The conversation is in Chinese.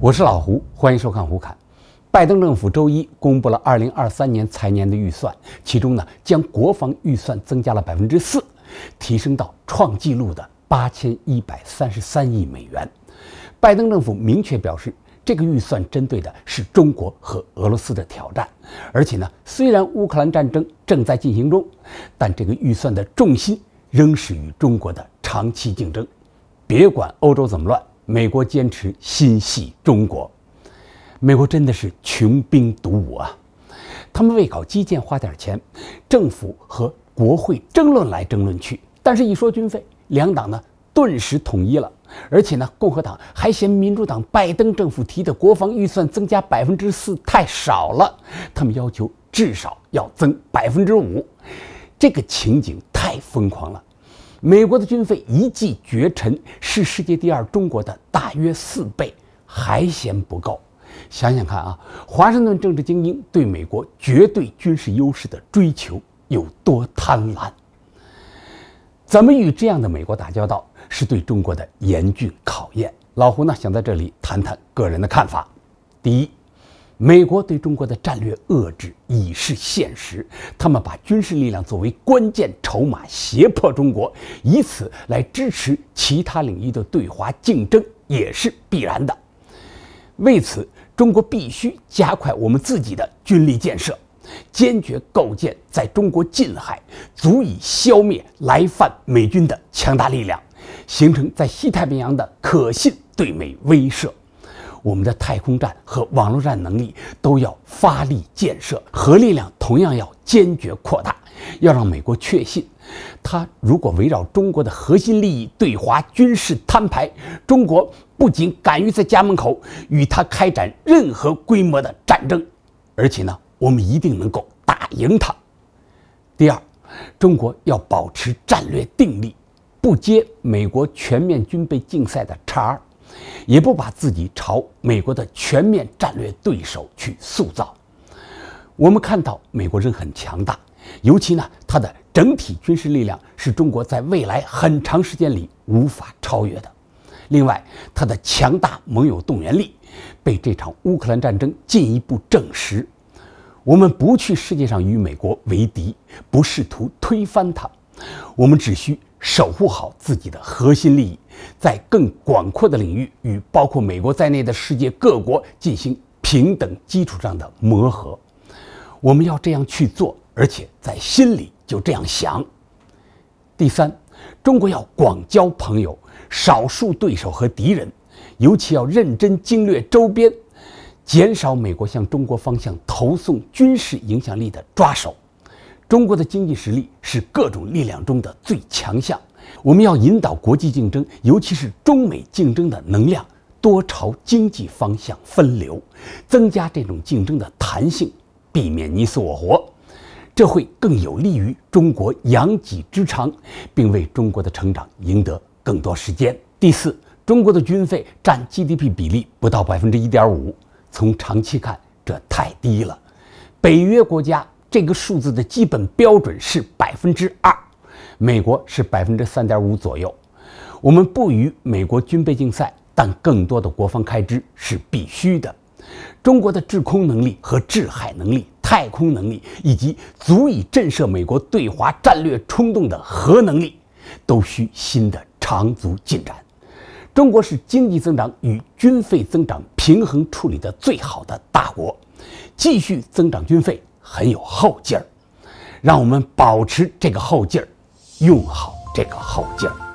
我是老胡，欢迎收看《胡侃》。拜登政府周一公布了2023年财年的预算，其中呢将国防预算增加了4%，提升到创纪录的8133亿美元。拜登政府明确表示，这个预算针对的是中国和俄罗斯的挑战。而且呢，虽然乌克兰战争正在进行中，但这个预算的重心仍是与中国的长期竞争。别管欧洲怎么乱。美国坚持心系中国，美国真的是穷兵黩武啊！他们为搞基建花点钱，政府和国会争论来争论去，但是一说军费，两党呢顿时统一了，而且呢，共和党还嫌民主党拜登政府提的国防预算增加百分之四太少了，他们要求至少要增百分之五，这个情景太疯狂了。美国的军费一骑绝尘，是世界第二中国的大约四倍，还嫌不够。想想看啊，华盛顿政治精英对美国绝对军事优势的追求有多贪婪。怎么与这样的美国打交道，是对中国的严峻考验。老胡呢，想在这里谈谈个人的看法。第一。美国对中国的战略遏制已是现实，他们把军事力量作为关键筹码胁迫中国，以此来支持其他领域的对华竞争也是必然的。为此，中国必须加快我们自己的军力建设，坚决构建在中国近海足以消灭来犯美军的强大力量，形成在西太平洋的可信对美威慑。我们的太空站和网络战能力都要发力建设，核力量同样要坚决扩大，要让美国确信，他如果围绕中国的核心利益对华军事摊牌，中国不仅敢于在家门口与他开展任何规模的战争，而且呢，我们一定能够打赢他。第二，中国要保持战略定力，不接美国全面军备竞赛的茬儿。也不把自己朝美国的全面战略对手去塑造。我们看到美国人很强大，尤其呢，他的整体军事力量是中国在未来很长时间里无法超越的。另外，他的强大盟友动员力被这场乌克兰战争进一步证实。我们不去世界上与美国为敌，不试图推翻他，我们只需。守护好自己的核心利益，在更广阔的领域与包括美国在内的世界各国进行平等基础上的磨合，我们要这样去做，而且在心里就这样想。第三，中国要广交朋友，少数对手和敌人，尤其要认真经略周边，减少美国向中国方向投送军事影响力的抓手。中国的经济实力是各种力量中的最强项，我们要引导国际竞争，尤其是中美竞争的能量多朝经济方向分流，增加这种竞争的弹性，避免你死我活，这会更有利于中国扬己之长，并为中国的成长赢得更多时间。第四，中国的军费占 GDP 比例不到百分之一点五，从长期看，这太低了，北约国家。这个数字的基本标准是百分之二，美国是百分之三点五左右。我们不与美国军备竞赛，但更多的国防开支是必须的。中国的制空能力和制海能力、太空能力，以及足以震慑美国对华战略冲动的核能力，都需新的长足进展。中国是经济增长与军费增长平衡处理的最好的大国，继续增长军费。很有后劲儿，让我们保持这个后劲儿，用好这个后劲儿。